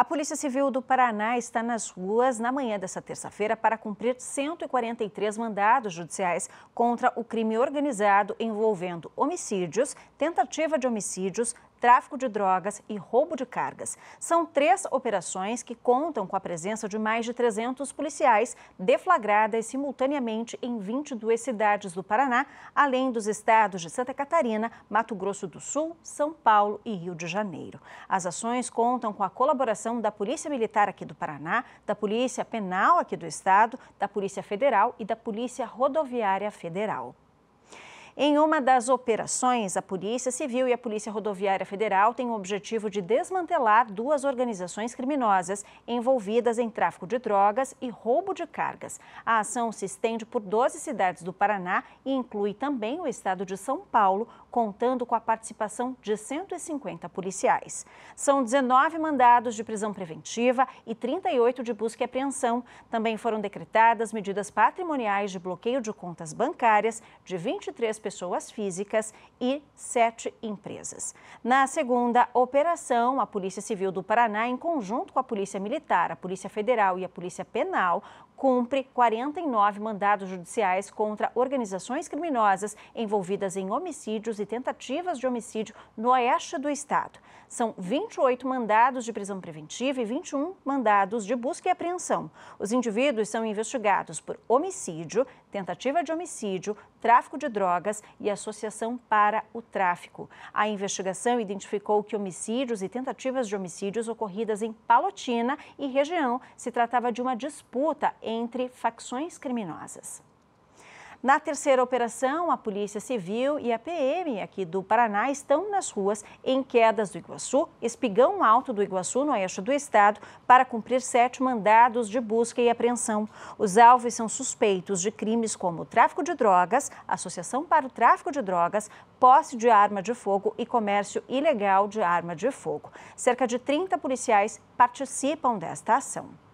A Polícia Civil do Paraná está nas ruas na manhã dessa terça-feira para cumprir 143 mandados judiciais contra o crime organizado envolvendo homicídios, tentativa de homicídios, tráfico de drogas e roubo de cargas. São três operações que contam com a presença de mais de 300 policiais, deflagradas simultaneamente em 22 cidades do Paraná, além dos estados de Santa Catarina, Mato Grosso do Sul, São Paulo e Rio de Janeiro. As ações contam com a colaboração da Polícia Militar aqui do Paraná, da Polícia Penal aqui do estado, da Polícia Federal e da Polícia Rodoviária Federal. Em uma das operações, a Polícia Civil e a Polícia Rodoviária Federal têm o objetivo de desmantelar duas organizações criminosas envolvidas em tráfico de drogas e roubo de cargas. A ação se estende por 12 cidades do Paraná e inclui também o estado de São Paulo, contando com a participação de 150 policiais. São 19 mandados de prisão preventiva e 38 de busca e apreensão. Também foram decretadas medidas patrimoniais de bloqueio de contas bancárias de 23 pessoas físicas e 7 empresas. Na segunda operação, a Polícia Civil do Paraná, em conjunto com a Polícia Militar, a Polícia Federal e a Polícia Penal, cumpre 49 mandados judiciais contra organizações criminosas envolvidas em homicídios e tentativas de homicídio no oeste do estado. São 28 mandados de prisão preventiva e 21 mandados de busca e apreensão. Os indivíduos são investigados por homicídio, tentativa de homicídio, tráfico de drogas e associação para o tráfico. A investigação identificou que homicídios e tentativas de homicídios ocorridas em Palotina e região se tratava de uma disputa entre facções criminosas. Na terceira operação, a Polícia Civil e a PM aqui do Paraná estão nas ruas em Quedas do Iguaçu, Espigão Alto do Iguaçu, no oeste do estado, para cumprir sete mandados de busca e apreensão. Os alvos são suspeitos de crimes como tráfico de drogas, associação para o tráfico de drogas, posse de arma de fogo e comércio ilegal de arma de fogo. Cerca de 30 policiais participam desta ação.